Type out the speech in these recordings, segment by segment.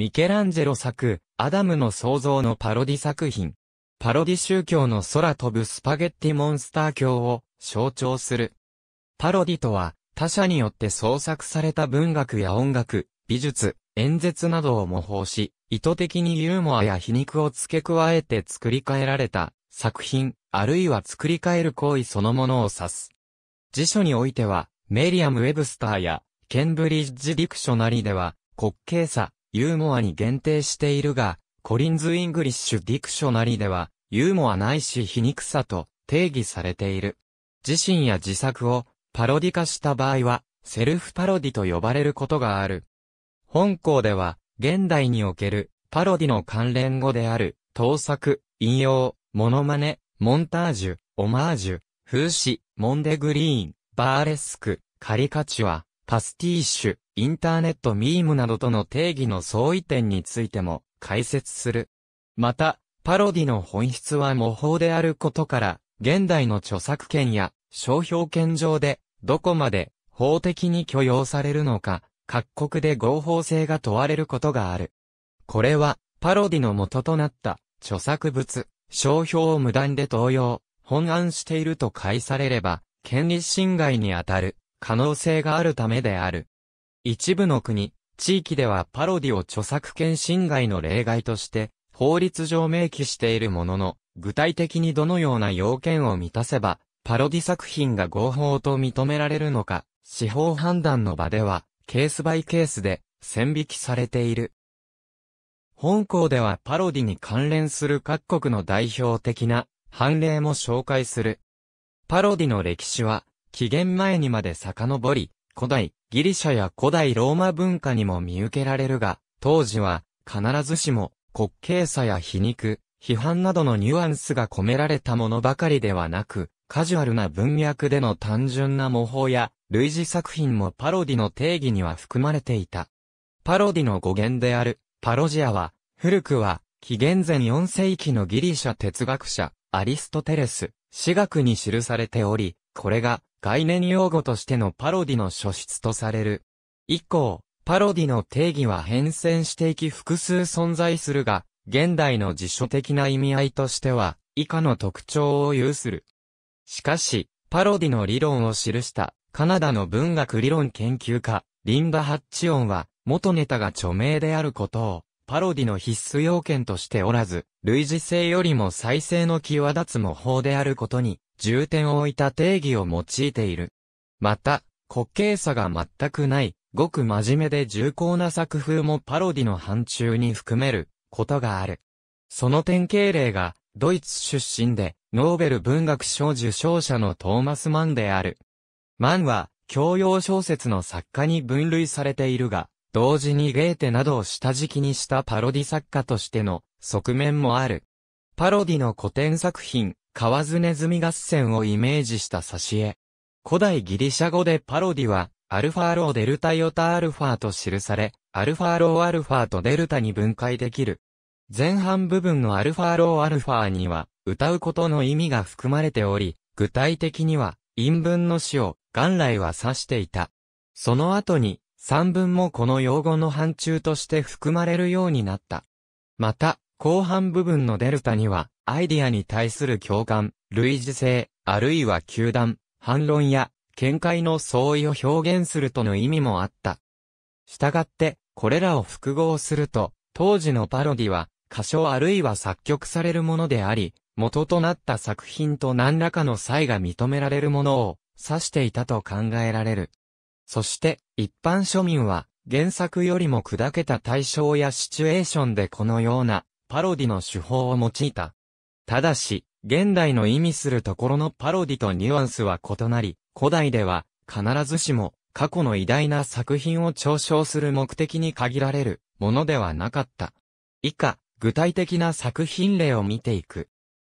ミケランジェロ作、アダムの創造のパロディ作品。パロディ宗教の空飛ぶスパゲッティモンスター教を象徴する。パロディとは、他者によって創作された文学や音楽、美術、演説などを模倣し、意図的にユーモアや皮肉を付け加えて作り変えられた作品、あるいは作り変える行為そのものを指す。辞書においては、メリアム・ウェブスターや、ケンブリッジ・ディクショナリでは、滑稽さ、ユーモアに限定しているが、コリンズ・イングリッシュ・ディクショナリでは、ユーモアないし皮肉さと定義されている。自身や自作をパロディ化した場合は、セルフパロディと呼ばれることがある。本校では、現代におけるパロディの関連語である、盗作、引用、モノマネ、モンタージュ、オマージュ、風刺、モンデグリーン、バーレスク、カリカチュア、パスティッシュ、インターネットミームなどとの定義の相違点についても解説する。また、パロディの本質は模倣であることから、現代の著作権や商標権上で、どこまで法的に許容されるのか、各国で合法性が問われることがある。これは、パロディの元となった著作物、商標を無断で盗用、本案していると解されれば、権利侵害にあたる可能性があるためである。一部の国、地域ではパロディを著作権侵害の例外として、法律上明記しているものの、具体的にどのような要件を満たせば、パロディ作品が合法と認められるのか、司法判断の場では、ケースバイケースで、線引きされている。本校ではパロディに関連する各国の代表的な判例も紹介する。パロディの歴史は紀元前にまで遡り、古代ギリシャや古代ローマ文化にも見受けられるが、当時は必ずしも滑稽さや皮肉、批判などのニュアンスが込められたものばかりではなく、カジュアルな文脈での単純な模倣や、類似作品もパロディの定義には含まれていた。パロディの語源である、パロジアは、古くは、紀元前4世紀のギリシャ哲学者、アリストテレス、私学に記されており、これが、概念用語としてのパロディの初出とされる。以降、パロディの定義は変遷していき複数存在するが、現代の辞書的な意味合いとしては、以下の特徴を有する。しかし、パロディの理論を記したカナダの文学理論研究家、リンダ・ハッチオンは、元ネタが著名であることを、パロディの必須要件としておらず、類似性よりも再生の際立つ模倣であることに重点を置いた定義を用いている。また、滑稽さが全くない、ごく真面目で重厚な作風もパロディの範疇に含めることがある。その典型例が、ドイツ出身で、ノーベル文学賞受賞者のトーマス・マンである。マンは、教養小説の作家に分類されているが、同時にゲーテなどを下敷きにしたパロディ作家としての側面もある。パロディの古典作品、河津ネズミ合戦をイメージした挿絵。古代ギリシャ語でパロディは、アルファローデルタヨタアルファと記され、アルファローアルファとデルタに分解できる。前半部分のアルファローアルファには、歌うことの意味が含まれており、具体的には、陰文の詩を、元来は指していた。その後に、三文もこの用語の範疇として含まれるようになった。また、後半部分のデルタには、アイディアに対する共感、類似性、あるいは球団、反論や、見解の相違を表現するとの意味もあった。したがって、これらを複合すると、当時のパロディは、歌唱あるいは作曲されるものであり、元となった作品と何らかの差異が認められるものを指していたと考えられる。そして、一般庶民は、原作よりも砕けた対象やシチュエーションでこのようなパロディの手法を用いたただし、現代の意味するところのパロディとニュアンスは異なり、古代では、必ずしも、過去の偉大な作品を嘲笑する目的に限られるものではなかった。以下、具体的な作品例を見ていく。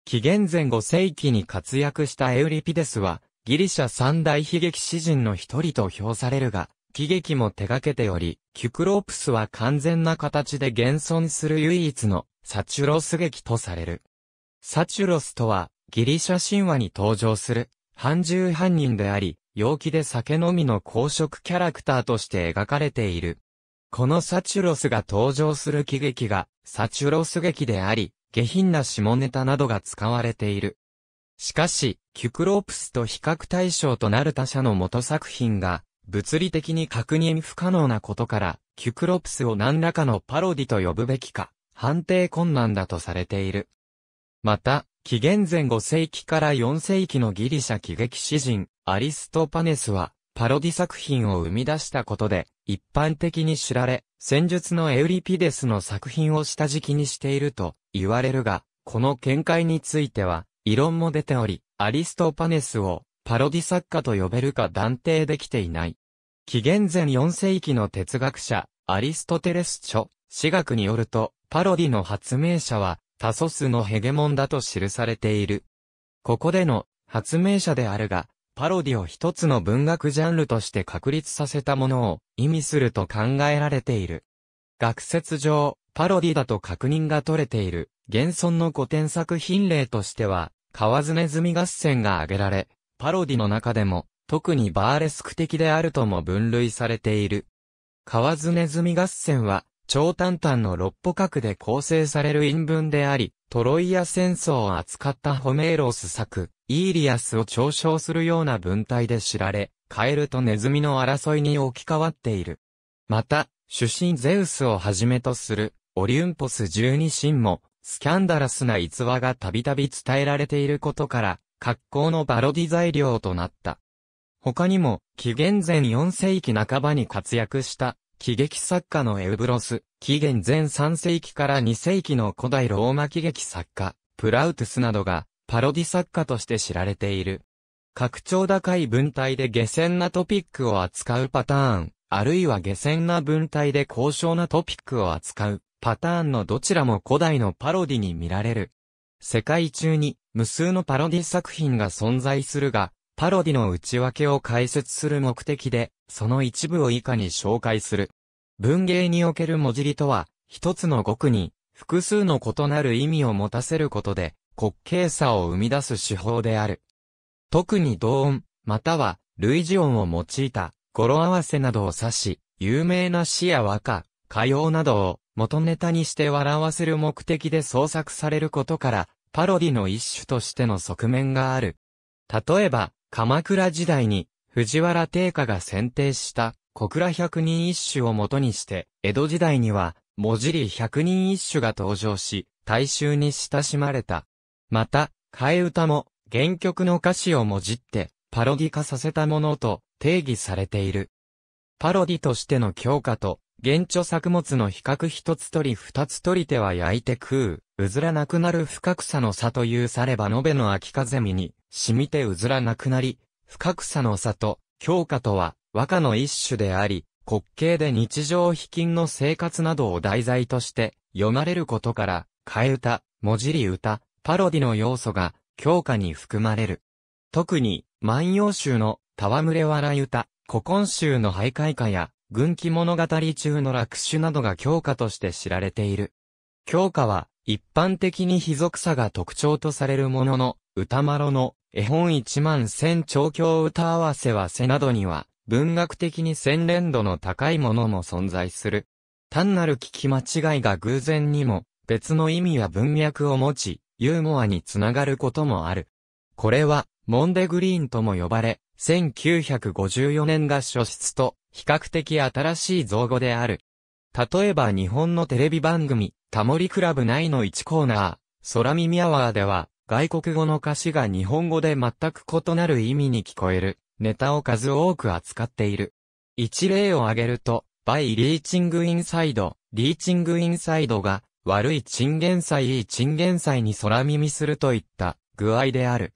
紀元前5世紀に活躍したエウリピデスは、ギリシャ三大悲劇詩人の一人と評されるが、喜劇も手掛けており、キュクロープスは完全な形で現存する唯一のサチュロス劇とされる。サチュロスとは、ギリシャ神話に登場する、半獣犯人であり、陽気で酒飲みの公職キャラクターとして描かれている。このサチュロスが登場する喜劇が、サチュロス劇であり、下品な下ネタなどが使われている。しかし、キュクロープスと比較対象となる他者の元作品が、物理的に確認不可能なことから、キュクロプスを何らかのパロディと呼ぶべきか、判定困難だとされている。また、紀元前5世紀から4世紀のギリシャ喜劇詩人、アリストパネスは、パロディ作品を生み出したことで、一般的に知られ、戦術のエウリピデスの作品を下敷きにしていると言われるが、この見解については、異論も出ており、アリストパネスをパロディ作家と呼べるか断定できていない。紀元前4世紀の哲学者、アリストテレス著、私学によると、パロディの発明者は、タソスのヘゲモンだと記されている。ここでの発明者であるが、パロディを一つの文学ジャンルとして確立させたものを意味すると考えられている。学説上、パロディだと確認が取れている、現存の古典作品例としては、河津ネズミ合戦が挙げられ、パロディの中でも、特にバーレスク的であるとも分類されている。河津ネズミ合戦は、超短短の六歩角で構成される韻文であり、トロイア戦争を扱ったホメーロス作、イーリアスを嘲笑するような文体で知られ、カエルとネズミの争いに置き換わっている。また、主神ゼウスをはじめとする、オリュンポス十二神も、スキャンダラスな逸話がたびたび伝えられていることから、格好のバロディ材料となった。他にも、紀元前4世紀半ばに活躍した、喜劇作家のエウブロス、紀元前3世紀から2世紀の古代ローマ喜劇作家、プラウトゥスなどが、パロディ作家として知られている。拡張高い文体で下船なトピックを扱うパターン、あるいは下船な文体で高尚なトピックを扱う、パターンのどちらも古代のパロディに見られる。世界中に無数のパロディ作品が存在するが、パロディの内訳を解説する目的で、その一部を以下に紹介する。文芸における文字りとは、一つの語句に、複数の異なる意味を持たせることで、滑稽さを生み出す手法である。特に同音、または、類似音を用いた、語呂合わせなどを指し、有名な詩や和歌、歌謡などを元ネタにして笑わせる目的で創作されることから、パロディの一種としての側面がある。例えば、鎌倉時代に藤原定家が選定した小倉百人一首をもとにして、江戸時代には文字り百人一首が登場し、大衆に親しまれた。また、替え歌も原曲の歌詞をもじってパロディ化させたものと定義されている。パロディとしての強化と、原著作物の比較一つ取り二つ取り手は焼いて食う、うずらなくなる深草さの差というされば延べの秋風見に、染みてうずらなくなり、深草の里、強化とは和歌の一種であり、滑稽で日常秘近の生活などを題材として読まれることから、替え歌、文字り歌、パロディの要素が強化に含まれる。特に、万葉集の戯れ笑い歌、古今集の徘徊歌や、軍記物語中の楽首などが強化として知られている。強化は、一般的に非族さが特徴とされるものの、歌丸の絵本一万千調教歌合わせはせなどには、文学的に洗練度の高いものも存在する。単なる聞き間違いが偶然にも、別の意味や文脈を持ち、ユーモアにつながることもある。これは、モンデグリーンとも呼ばれ、1954年が初出と、比較的新しい造語である。例えば日本のテレビ番組、タモリクラブ内の1コーナー、空耳アワーでは、外国語の歌詞が日本語で全く異なる意味に聞こえる、ネタを数多く扱っている。一例を挙げると、by リーチング・インサイド、リーチング・インサイドが、悪いチンゲン菜いいチンゲン菜に空耳するといった具合である。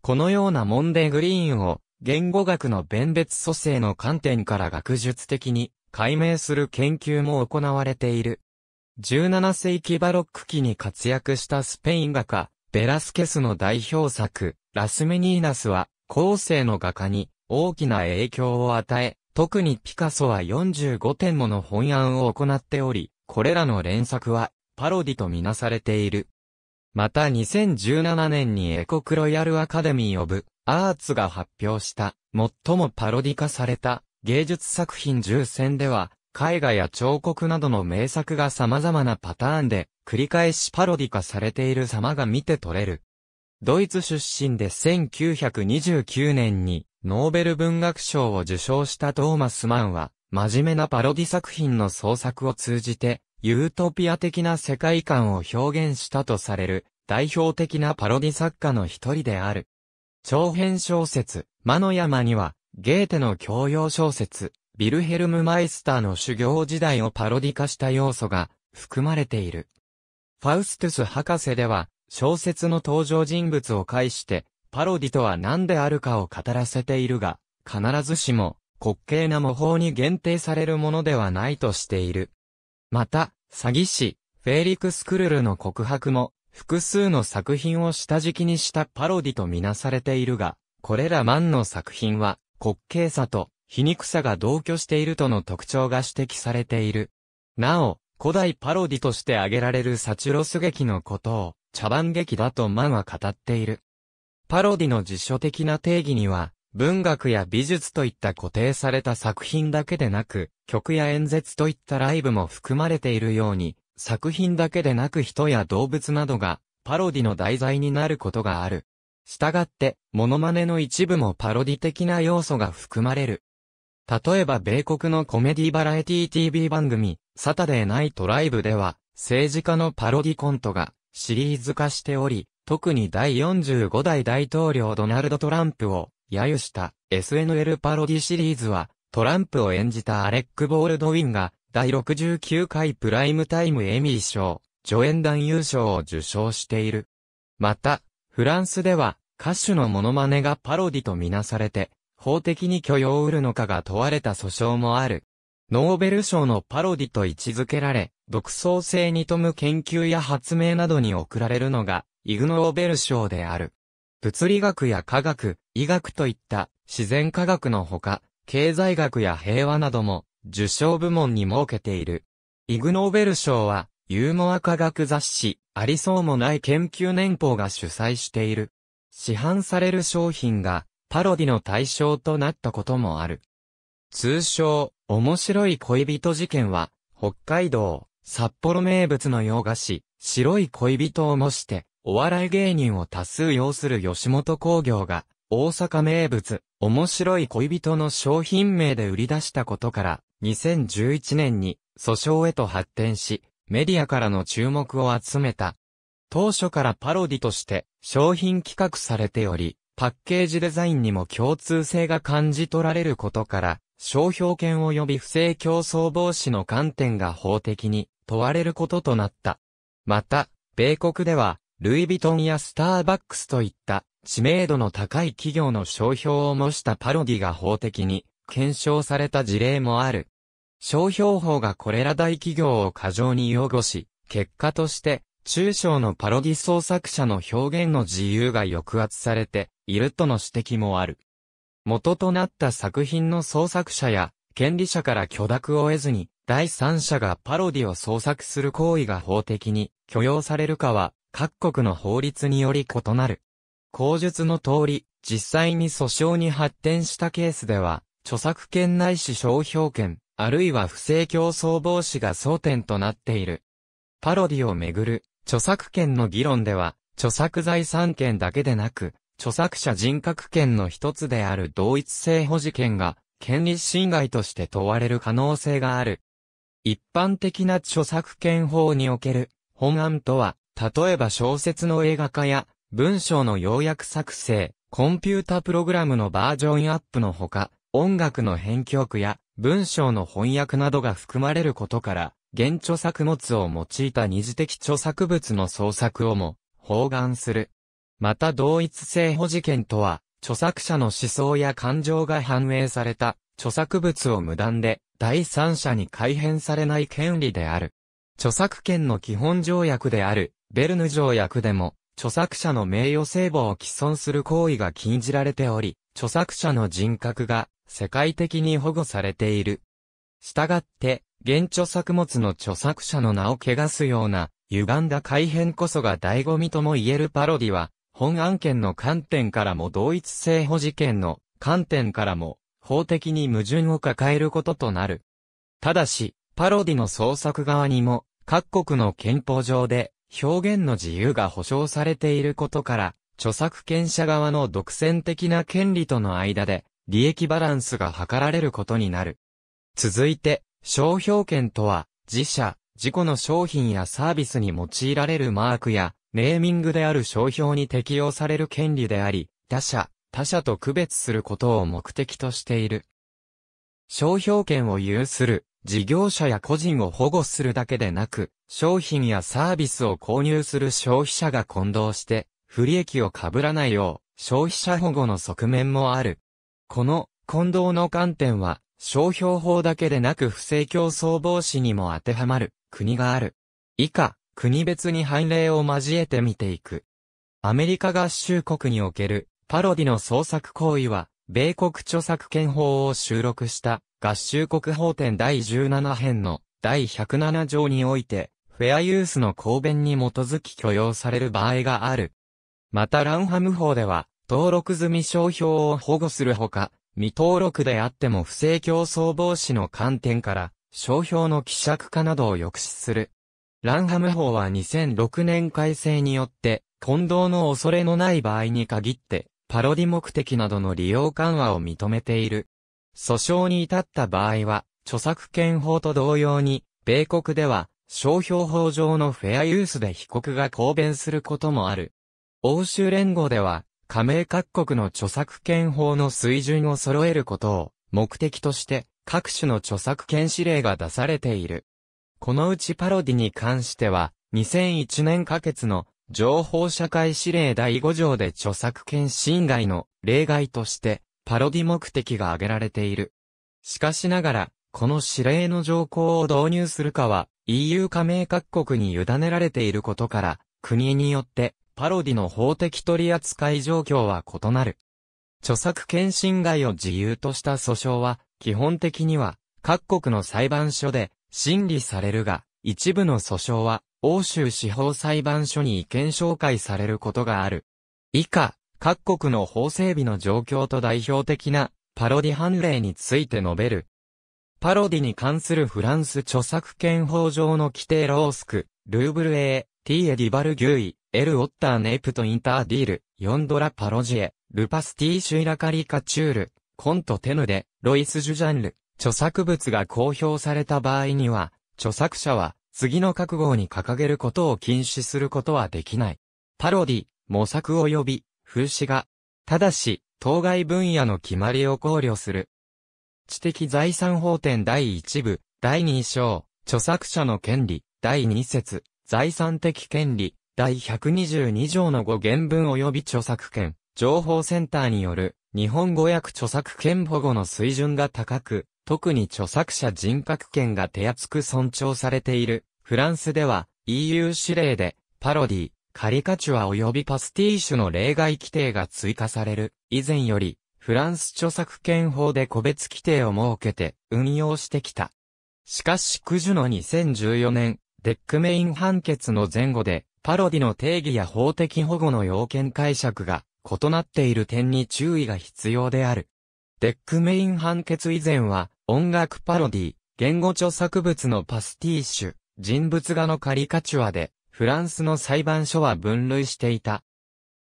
このようなもんでグリーンを言語学の弁別組成の観点から学術的に解明する研究も行われている。17世紀バロック期に活躍したスペイン画家、ベラスケスの代表作、ラスメニーナスは、後世の画家に大きな影響を与え、特にピカソは45点もの本案を行っており、これらの連作はパロディとみなされている。また2017年にエコクロヤルアカデミー・オブ・アーツが発表した、最もパロディ化された芸術作品10選では、絵画や彫刻などの名作が様々なパターンで繰り返しパロディ化されている様が見て取れる。ドイツ出身で1929年にノーベル文学賞を受賞したトーマス・マンは、真面目なパロディ作品の創作を通じて、ユートピア的な世界観を表現したとされる、代表的なパロディ作家の一人である。長編小説、魔の山には、ゲーテの教養小説、ビルヘルム・マイスターの修行時代をパロディ化した要素が含まれている。ファウストゥス博士では、小説の登場人物を介して、パロディとは何であるかを語らせているが、必ずしも、滑稽な模倣に限定されるものではないとしている。また、詐欺師、フェーリクス・クルルの告白も、複数の作品を下敷きにしたパロディとみなされているが、これら万の作品は、滑稽さと皮肉さが同居しているとの特徴が指摘されている。なお、古代パロディとして挙げられるサチュロス劇のことを、茶番劇だとマンは語っている。パロディの辞書的な定義には、文学や美術といった固定された作品だけでなく、曲や演説といったライブも含まれているように、作品だけでなく人や動物などが、パロディの題材になることがある。したがって、モノマネの一部もパロディ的な要素が含まれる。例えば米国のコメディバラエティ TV 番組、サタデーナイトライブでは、政治家のパロディコントがシリーズ化しており、特に第45代大統領ドナルド・トランプを揶揄した SNL パロディシリーズは、トランプを演じたアレック・ボールドウィンが、第69回プライムタイムエミー賞、助演男優賞を受賞している。また、フランスでは、歌手のモノマネがパロディとみなされて、法的に許容を得るのかが問われた訴訟もある。ノーベル賞のパロディと位置づけられ、独創性に富む研究や発明などに贈られるのが、イグ・ノーベル賞である。物理学や科学、医学といった自然科学のほか、経済学や平和なども受賞部門に設けている。イグ・ノーベル賞は、ユーモア科学雑誌、ありそうもない研究年報が主催している。市販される商品が、パロディの対象となったこともある。通称、面白い恋人事件は、北海道、札幌名物の洋菓子、白い恋人を模して、お笑い芸人を多数要する吉本興業が、大阪名物、面白い恋人の商品名で売り出したことから、2011年に訴訟へと発展し、メディアからの注目を集めた。当初からパロディとして商品企画されており、パッケージデザインにも共通性が感じ取られることから、商標権及び不正競争防止の観点が法的に問われることとなった。また、米国では、ルイ・ヴィトンやスターバックスといった知名度の高い企業の商標を模したパロディが法的に検証された事例もある。商標法がこれら大企業を過剰に擁護し、結果として中小のパロディ創作者の表現の自由が抑圧されているとの指摘もある。元となった作品の創作者や権利者から許諾を得ずに第三者がパロディを創作する行為が法的に許容されるかは各国の法律により異なる。口述の通り、実際に訴訟に発展したケースでは、著作権ないし商標権、あるいは不正競争防止が争点となっている。パロディをめぐる著作権の議論では、著作財産権だけでなく、著作者人格権の一つである同一性保持権が、権利侵害として問われる可能性がある。一般的な著作権法における本案とは、例えば小説の映画化や文章の要約作成、コンピュータプログラムのバージョンアップのほか、音楽の編曲や文章の翻訳などが含まれることから、現著作物を用いた二次的著作物の創作をも、包含する。また同一性保持権とは、著作者の思想や感情が反映された、著作物を無断で、第三者に改変されない権利である。著作権の基本条約である、ベルヌ条約でも、著作者の名誉聖母を毀損する行為が禁じられており、著作者の人格が世界的に保護されている。したがって、現著作物の著作者の名を汚すような、歪んだ改変こそが醍醐味とも言えるパロディは、本案件の観点からも同一性保持権の観点からも、法的に矛盾を抱えることとなる。ただし、パロディの創作側にも、各国の憲法上で、表現の自由が保障されていることから、著作権者側の独占的な権利との間で、利益バランスが図られることになる。続いて、商標権とは、自社、自己の商品やサービスに用いられるマークや、ネーミングである商標に適用される権利であり、他社、他社と区別することを目的としている。商標権を有する事業者や個人を保護するだけでなく、商品やサービスを購入する消費者が混同して、不利益を被らないよう、消費者保護の側面もある。この混同の観点は、商標法だけでなく不正競争防止にも当てはまる国がある。以下、国別に判例を交えて見ていく。アメリカ合衆国におけるパロディの創作行為は、米国著作権法を収録した合衆国法典第17編の第107条において、フェアユースの公弁に基づき許容される場合がある。またランハム法では、登録済み商標を保護するほか、未登録であっても不正競争防止の観点から、商標の希釈化などを抑止する。ランハム法は2006年改正によって、混同の恐れのない場合に限って、パロディ目的などの利用緩和を認めている。訴訟に至った場合は、著作権法と同様に、米国では、商標法上のフェアユースで被告が抗弁することもある。欧州連合では、加盟各国の著作権法の水準を揃えることを目的として各種の著作権指令が出されている。このうちパロディに関しては2001年可決の情報社会指令第5条で著作権侵害の例外としてパロディ目的が挙げられている。しかしながら、この指令の条項を導入するかは EU 加盟各国に委ねられていることから、国によってパロディの法的取扱い状況は異なる。著作権侵害を自由とした訴訟は、基本的には、各国の裁判所で審理されるが、一部の訴訟は、欧州司法裁判所に意見紹介されることがある。以下、各国の法整備の状況と代表的なパロディ判例について述べる。パロディに関するフランス著作権法上の規定ロースク、ルーブル A、T エディバルギュイ、エル・オッター・ネイプとインター・ディール、ヨンドラ・パロジエ、ルパスティー・シュイラ・カリカチュール、コント・テヌデ、ロイス・ジュジャンル、著作物が公表された場合には、著作者は、次の覚悟に掲げることを禁止することはできない。パロディ、模索及び、風刺が、ただし、当該分野の決まりを考慮する。知的財産法典第1部、第2章、著作者の権利、第2節、財産的権利、第122条の語原文及び著作権、情報センターによる日本語訳著作権保護の水準が高く、特に著作者人格権が手厚く尊重されている。フランスでは EU 指令でパロディ、カリカチュア及びパスティーシュの例外規定が追加される。以前よりフランス著作権法で個別規定を設けて運用してきた。しかし、クジュの2014年、デックメイン判決の前後で、パロディの定義や法的保護の要件解釈が異なっている点に注意が必要である。デックメイン判決以前は、音楽パロディ、言語著作物のパスティッシュ、人物画のカリカチュアで、フランスの裁判所は分類していた。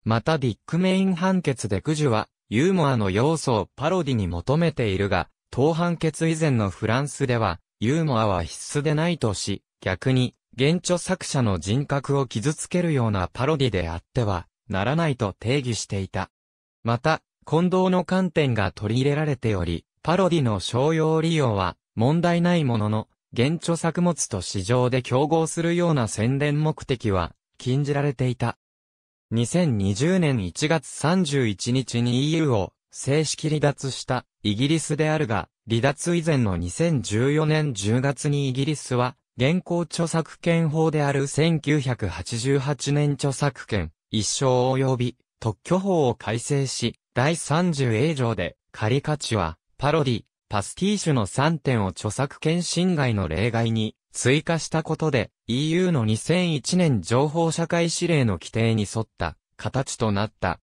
またディックメイン判決でクジュは、ユーモアの要素をパロディに求めているが、当判決以前のフランスでは、ユーモアは必須でないとし、逆に、原著作者の人格を傷つけるようなパロディであっては、ならないと定義していた。また、近藤の観点が取り入れられており、パロディの商用利用は問題ないものの、原著作物と市場で競合するような宣伝目的は禁じられていた。2020年1月31日に EU を正式離脱したイギリスであるが、離脱以前の2014年10月にイギリスは現行著作権法である1988年著作権、一生及び特許法を改正し、第 30A 条で、仮価値は、パロディ、パスティーシュの3点を著作権侵害の例外に追加したことで、EU の2001年情報社会指令の規定に沿った形となった。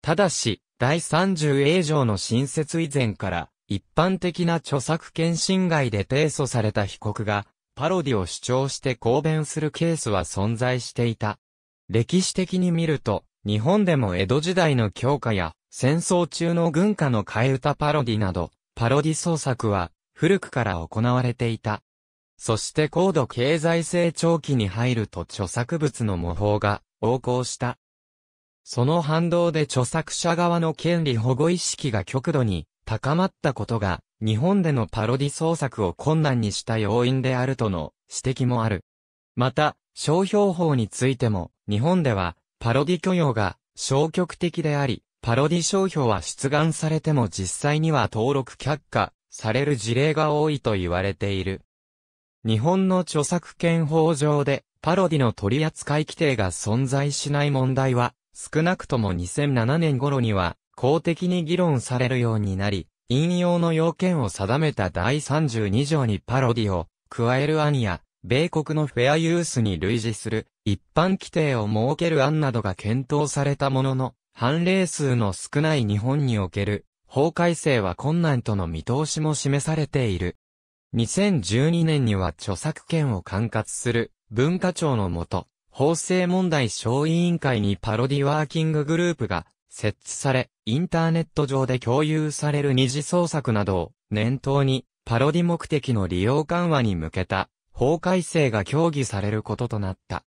ただし、第 30A 条の新設以前から、一般的な著作権侵害で提訴された被告が、パロディを主張して公弁するケースは存在していた。歴史的に見ると、日本でも江戸時代の教科や戦争中の軍歌の替え歌パロディなど、パロディ創作は古くから行われていた。そして高度経済成長期に入ると著作物の模倣が横行した。その反動で著作者側の権利保護意識が極度に高まったことが日本でのパロディ創作を困難にした要因であるとの指摘もある。また、商標法についても、日本では、パロディ許容が消極的であり、パロディ商標は出願されても実際には登録却下される事例が多いと言われている。日本の著作権法上で、パロディの取扱規定が存在しない問題は、少なくとも2007年頃には、公的に議論されるようになり、引用の要件を定めた第32条にパロディを加える案や、米国のフェアユースに類似する一般規定を設ける案などが検討されたものの、判例数の少ない日本における法改正は困難との見通しも示されている。2012年には著作権を管轄する文化庁のもと、法制問題小委員会にパロディワーキンググループが設置され、インターネット上で共有される二次創作などを念頭に、パロディ目的の利用緩和に向けた法改正が協議されることとなった。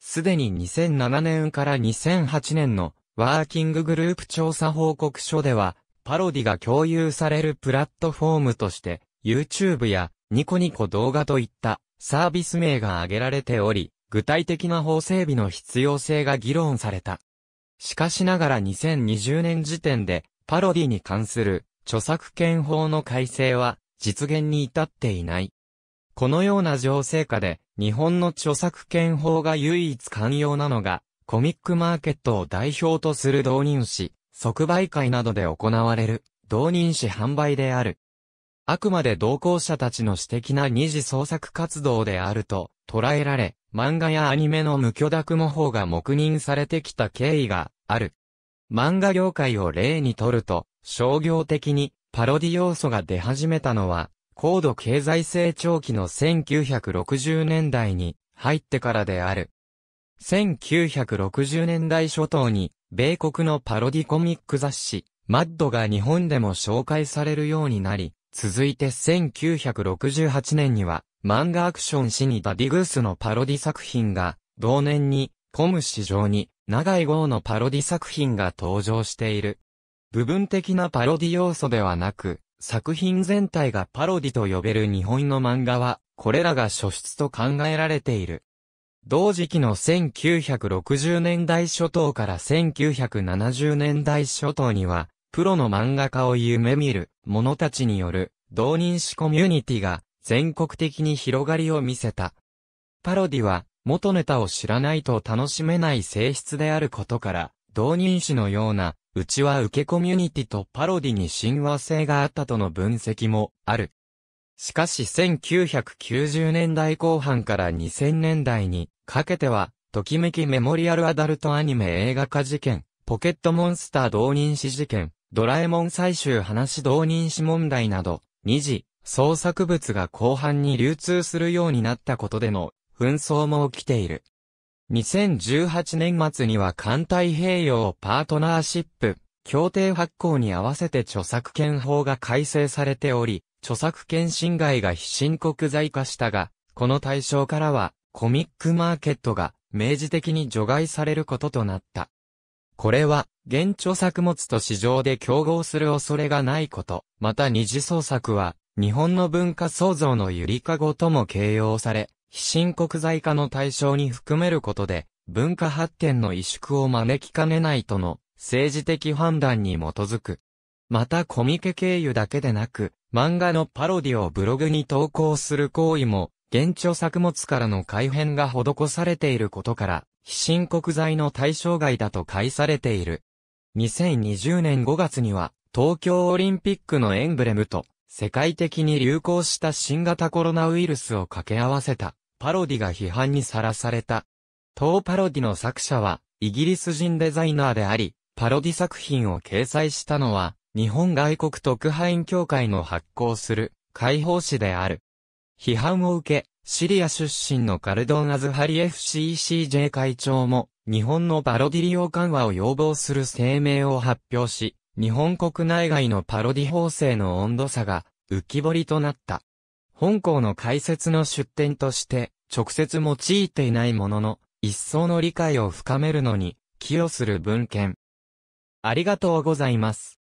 すでに2007年から2008年のワーキンググループ調査報告書では、パロディが共有されるプラットフォームとして、YouTube やニコニコ動画といったサービス名が挙げられており、具体的な法整備の必要性が議論された。しかしながら2020年時点で、パロディに関する著作権法の改正は実現に至っていない。このような情勢下で、日本の著作権法が唯一寛容なのが、コミックマーケットを代表とする導入し、即売会などで行われる、導入し販売である。あくまで同行者たちの私的な二次創作活動であると捉えられ、漫画やアニメの無許諾模倣が黙認されてきた経緯がある。漫画業界を例にとると、商業的にパロディ要素が出始めたのは、高度経済成長期の1960年代に入ってからである。1960年代初頭に、米国のパロディコミック雑誌、マッドが日本でも紹介されるようになり、続いて1968年には、漫画アクションシニダディグースのパロディ作品が、同年に、コム市場に、長い号のパロディ作品が登場している。部分的なパロディ要素ではなく、作品全体がパロディと呼べる日本の漫画は、これらが初出と考えられている。同時期の1960年代初頭から1970年代初頭には、プロの漫画家を夢見る者たちによる同人誌コミュニティが全国的に広がりを見せた。パロディは、元ネタを知らないと楽しめない性質であることから、同人誌のような、うちは受けコミュニティとパロディに親和性があったとの分析もある。しかし1990年代後半から2000年代にかけては、ときめきメモリアルアダルトアニメ映画化事件、ポケットモンスター同人誌事件、ドラえもん最終話同人誌問題など、二次、創作物が後半に流通するようになったことでの紛争も起きている。2018年末には環太平洋パートナーシップ協定発行に合わせて著作権法が改正されており、著作権侵害が非申告罪化したが、この対象からはコミックマーケットが明示的に除外されることとなった。これは、現著作物と市場で競合する恐れがないこと、また二次創作は、日本の文化創造のゆりかごとも形容され、非新国在化の対象に含めることで、文化発展の萎縮を招きかねないとの政治的判断に基づく。またコミケ経由だけでなく、漫画のパロディをブログに投稿する行為も、現著作物からの改変が施されていることから、非新国罪の対象外だと解されている。2020年5月には、東京オリンピックのエンブレムと、世界的に流行した新型コロナウイルスを掛け合わせたパロディが批判にさらされた。当パロディの作者はイギリス人デザイナーであり、パロディ作品を掲載したのは日本外国特派員協会の発行する解放誌である。批判を受け、シリア出身のカルドン・アズハリ FCCJ 会長も、日本のパロディ利用緩和を要望する声明を発表し、日本国内外のパロディ法制の温度差が浮き彫りとなった。本校の解説の出典として直接用いていないものの一層の理解を深めるのに寄与する文献。ありがとうございます。